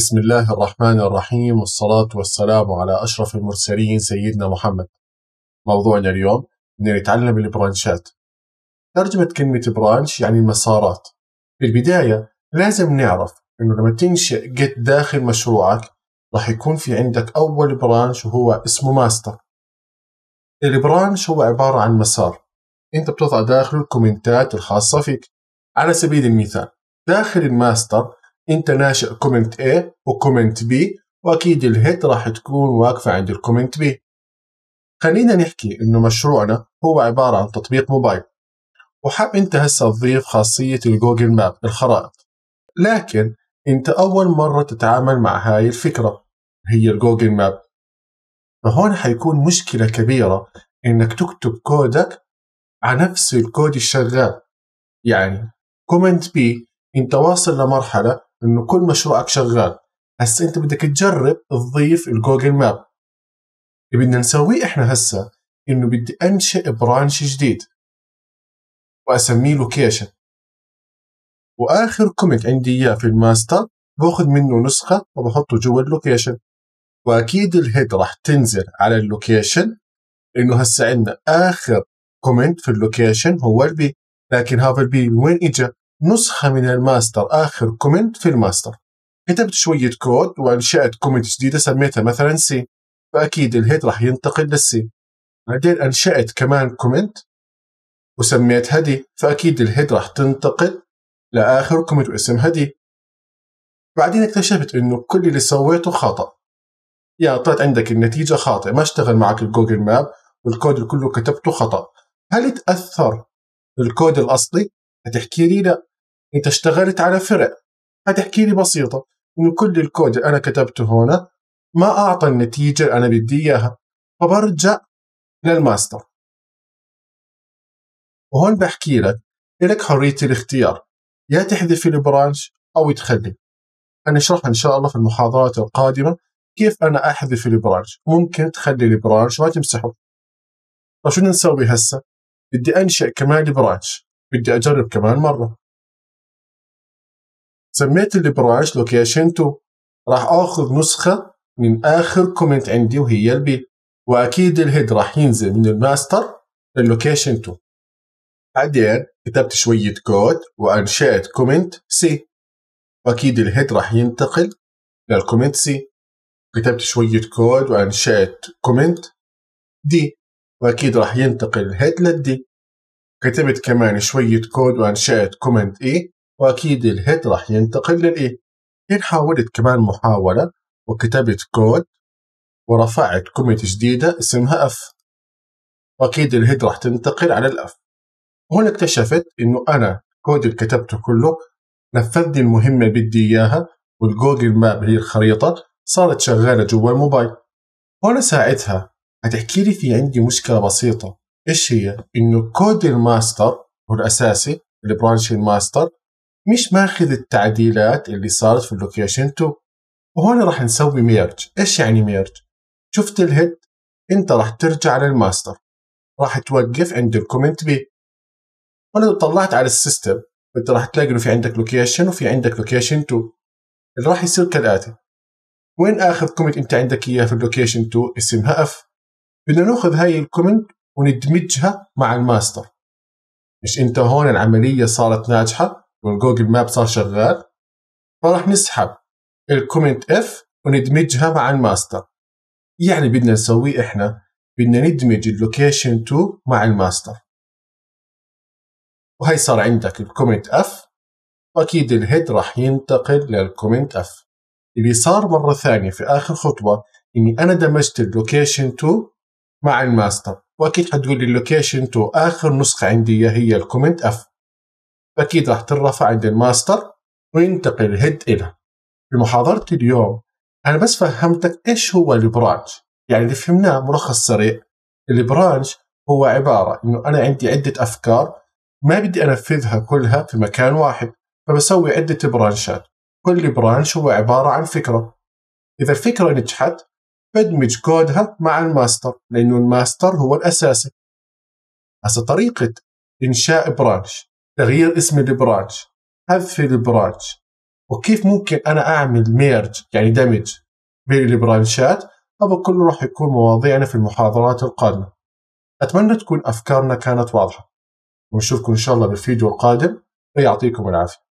بسم الله الرحمن الرحيم والصلاة والسلام على أشرف المرسلين سيدنا محمد موضوعنا اليوم بدنا نتعلم البرانشات ترجمة كلمة برانش يعني المسارات في البداية لازم نعرف أنه لما تنشئ جيت داخل مشروعك راح يكون في عندك أول برانش وهو اسمه ماستر البرانش هو عبارة عن مسار أنت بتضع داخله الكومنتات الخاصة فيك على سبيل المثال داخل الماستر انت ناشئ كومنت A وكومنت B واكيد الهيت راح تكون واقفه عند الكومنت B خلينا نحكي انه مشروعنا هو عباره عن تطبيق موبايل وحاب انت هسه تضيف خاصيه الجوجل ماب الخرائط لكن انت اول مره تتعامل مع هاي الفكره هي الجوجل ماب فهون حيكون مشكله كبيره انك تكتب كودك على نفس الكود الشغال يعني كومنت بي انت واصل لمرحله انه كل مشروعك شغال هسه انت بدك تجرب تضيف الجوجل ماب اللي بدنا نسويه احنا هسه انه بدي انشئ برانش جديد واسميه لوكيشن واخر كوميت عندي اياه في الماستر باخذ منه نسخه وبحطه جوا اللوكيشن واكيد الهيد راح تنزل على اللوكيشن انه هسه عندنا اخر كومنت في اللوكيشن هو البي لكن هذا البي من وين اجى؟ نسخه من الماستر اخر كومنت في الماستر كتبت شويه كود وانشات كومنت جديده سميتها مثلا سي فاكيد الهيد راح ينتقل للسي بعدين انشات كمان كومنت وسميت هدي فاكيد الهيد راح تنتقل لاخر كومنت واسم هدي بعدين اكتشفت انه كل اللي سويته خطا يعني طيب طلعت عندك النتيجه خاطئه ما اشتغل معك الجوجل ماب والكود اللي كله كتبته خطا هل تاثر الكود الاصلي هتحكي لي لا انت اشتغلت على فرق هتحكي لي بسيطه انه كل الكود اللي انا كتبته هنا ما اعطى النتيجه اللي انا بدي اياها فبرجع للماستر وهون بحكي لك إلك حرية الاختيار يا تحذف البرانش أو تخلي هنشرحها إن شاء الله في المحاضرات القادمة كيف أنا أحذف البرانش ممكن تخلي البرانش ما تمسحه طيب شو نسوي هسه بدي أنشئ كمان البرانش بدي أجرب كمان مرة سميت اللي براش لوكيشن 2 راح اخذ نسخه من اخر كومنت عندي وهي البي واكيد الهيد راح ينزل من الماستر للوكيشن 2 بعدين كتبت شويه كود وانشات كومنت سي واكيد الهيد راح ينتقل للكومنت سي كتبت شويه كود وانشات كومنت دي واكيد راح ينتقل الهيد للدي كتبت كمان شويه كود وانشات كومنت اي e. واكيد الهيد راح ينتقل للايه إن حاولت كمان محاولة وكتبت كود ورفعت كوميت جديدة اسمها اف واكيد الهيد راح تنتقل على الاف هنا اكتشفت انه انا كود اللي كتبته كله نفذ المهمة اللي بدي اياها والجوجل ماب هي الخريطة صارت شغالة جوا الموبايل وأنا ساعتها هتحكي لي في عندي مشكلة بسيطة إيش هي؟ إنه كود الماستر هو الأساسي البرانش الماستر مش ماخذ التعديلات اللي صارت في اللوكيشن 2 وهون راح نسوي ميرج ايش يعني ميرج شفت الهيد انت راح ترجع للماستر راح توقف عند الكومنت بي ولو طلعت على السيستم انت راح تلاقي انه في عندك لوكيشن وفي عندك لوكيشن 2 اللي راح يصير كالاتي وين اخذ كومنت انت عندك اياه في اللوكيشن 2 اسمها اف بدنا ناخذ هاي الكومنت وندمجها مع الماستر مش انت هون العمليه صارت ناجحه جوجل ماب صار شغال فراح نسحب الكومنت اف وندمجها مع الماستر يعني بدنا نسويه احنا بدنا ندمج اللوكيشن 2 مع الماستر وهي صار عندك الكومنت اف واكيد الهيد راح ينتقل للكومنت اف اللي صار مرة ثانية في آخر خطوة إني أنا دمجت اللوكيشن 2 مع الماستر وأكيد حتقول لي اللوكيشن 2 آخر نسخة عندي هي الكومنت اف أكيد راح تنرفع عند الماستر وينتقل الهيد إلى في محاضرتي اليوم أنا بس فهمتك إيش هو البرانش يعني اللي فهمناه ملخص سريع البرانش هو عبارة إنه أنا عندي عدة أفكار ما بدي أنفذها كلها في مكان واحد فبسوي عدة برانشات كل برانش هو عبارة عن فكرة إذا الفكرة نجحت بدمج كودها مع الماستر لأنه الماستر هو الأساسي هسه طريقة إنشاء برانش تغيير اسم البرانش حذف البرانش وكيف ممكن انا اعمل ميرج يعني دمج بين البرانشات هذا كله راح يكون مواضيعنا في المحاضرات القادمه اتمنى تكون افكارنا كانت واضحه ونشوفكم ان شاء الله بالفيديو القادم ويعطيكم العافيه